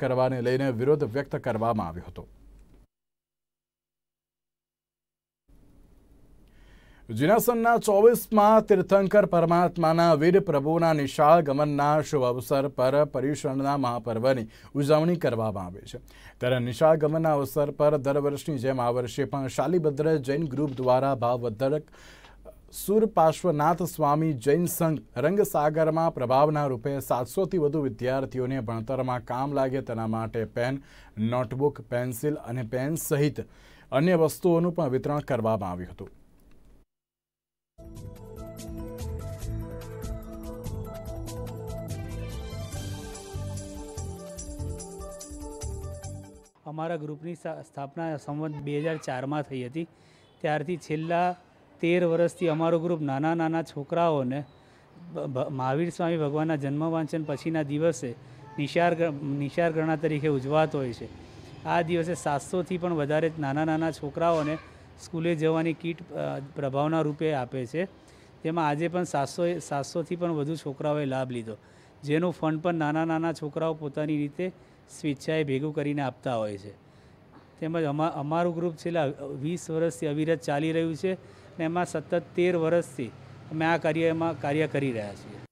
કરવાને લઈને વિરોધ વ્યક્ત કરવામાં આવ્યો હતો જુનાસનના ચોવીસમાં તીર્થંકર પરમાત્માના વીર પ્રભુના નિશાળ ગમનના શુભ અવસર પર પર્યુષણના મહાપર્વની ઉજવણી કરવામાં આવે છે ત્યારે નિશાળ ગમનના અવસર પર દર વર્ષની જેમ આ વર્ષે પણ શાલીભદ્ર જૈન ગ્રુપ દ્વારા ભાવવર્ધક સુરપાર્શ્વનાથ સ્વામી જૈન સંઘ રંગસાગરમાં પ્રભાવના રૂપે સાતસોથી વધુ વિદ્યાર્થીઓને ભણતરમાં કામ લાગે તેના માટે પેન નોટબુક પેન્સિલ અને પેન સહિત અન્ય વસ્તુઓનું પણ વિતરણ કરવામાં આવ્યું હતું અમારા ગ્રુપની સ્થાપના સંવત બે હજાર ચારમાં થઈ હતી ત્યારથી છેલ્લા તેર વર્ષથી અમારું ગ્રુપ નાના નાના છોકરાઓને મહાવીર સ્વામી ભગવાનના જન્મ વાંચન પછીના દિવસે નિશાર નિશાર ગણા તરીકે ઉજવાતો હોય છે આ દિવસે સાતસોથી પણ વધારે નાના નાના છોકરાઓને સ્કૂલે જવાની કીટ પ્રભાવના રૂપે આપે છે તેમાં આજે પણ સાતસો સાતસોથી પણ વધુ છોકરાઓએ લાભ લીધો જેનું ફંડ પણ નાના નાના છોકરાઓ પોતાની રીતે સ્વેચ્છાએ ભેગું કરીને આપતા હોય છે તેમજ અમા અમારું ગ્રુપ છેલ્લા વીસ વર્ષથી અવિરત ચાલી રહ્યું છે ને એમાં સતત તેર વર્ષથી અમે આ કાર્યમાં કાર્ય કરી રહ્યા છીએ